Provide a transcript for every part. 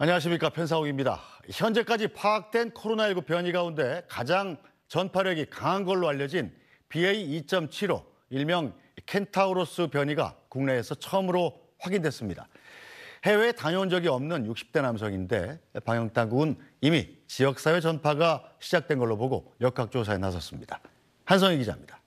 안녕하십니까 편사옥입니다. 현재까지 파악된 코로나19 변이 가운데 가장 전파력이 강한 걸로 알려진 BA.2.75 일명 켄타우로스 변이가 국내에서 처음으로 확인됐습니다. 해외에 다녀온 적이 없는 60대 남성인데 방역당국은 이미 지역사회 전파가 시작된 걸로 보고 역학조사에 나섰습니다. 한성희 기자입니다.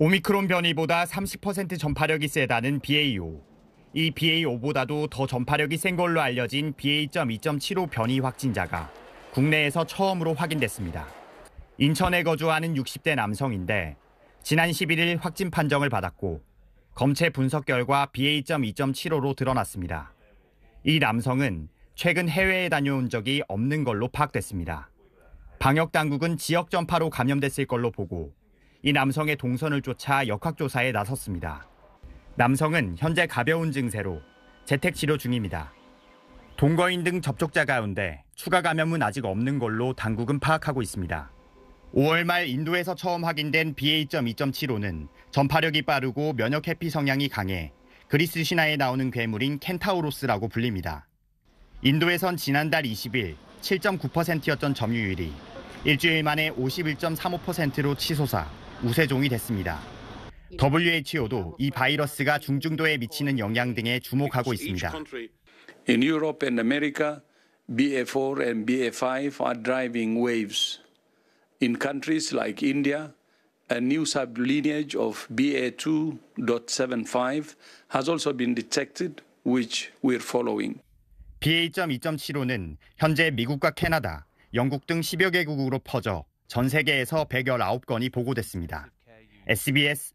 오미크론 변이보다 30% 전파력이 세다는 BA.5. 이 BA5보다도 더 전파력이 센 걸로 알려진 BA.2.75 변이 확진자가 국내에서 처음으로 확인됐습니다. 인천에 거주하는 60대 남성인데 지난 11일 확진 판정을 받았고 검체 분석 결과 BA.2.75로 드러났습니다. 이 남성은 최근 해외에 다녀온 적이 없는 걸로 파악됐습니다. 방역 당국은 지역 전파로 감염됐을 걸로 보고 이 남성의 동선을 쫓아 역학조사에 나섰습니다. 남성은 현재 가벼운 증세로 재택 치료 중입니다. 동거인 등 접촉자 가운데 추가 감염은 아직 없는 걸로 당국은 파악하고 있습니다. 5월 말 인도에서 처음 확인된 BA.2.75는 전파력이 빠르고 면역 회피 성향이 강해 그리스 신화에 나오는 괴물인 켄타우로스라고 불립니다. 인도에선 지난달 20일 7.9%였던 점유율이 일주일 만에 51.35%로 치솟아 우세종이 됐습니다. WHO도 이 바이러스가 중증도에 미치는 영향 등에 주목하고 있습니다. In Europe and America, BA4 and BA5 are driving waves. In countries like India, a new sublineage of BA2.75 has also been detected, which we're following. BA.2.75는 현재 미국과 캐나다, 영국 등 10여 개국으로 퍼져 전 세계에서 119건이 보고됐습니다. SBS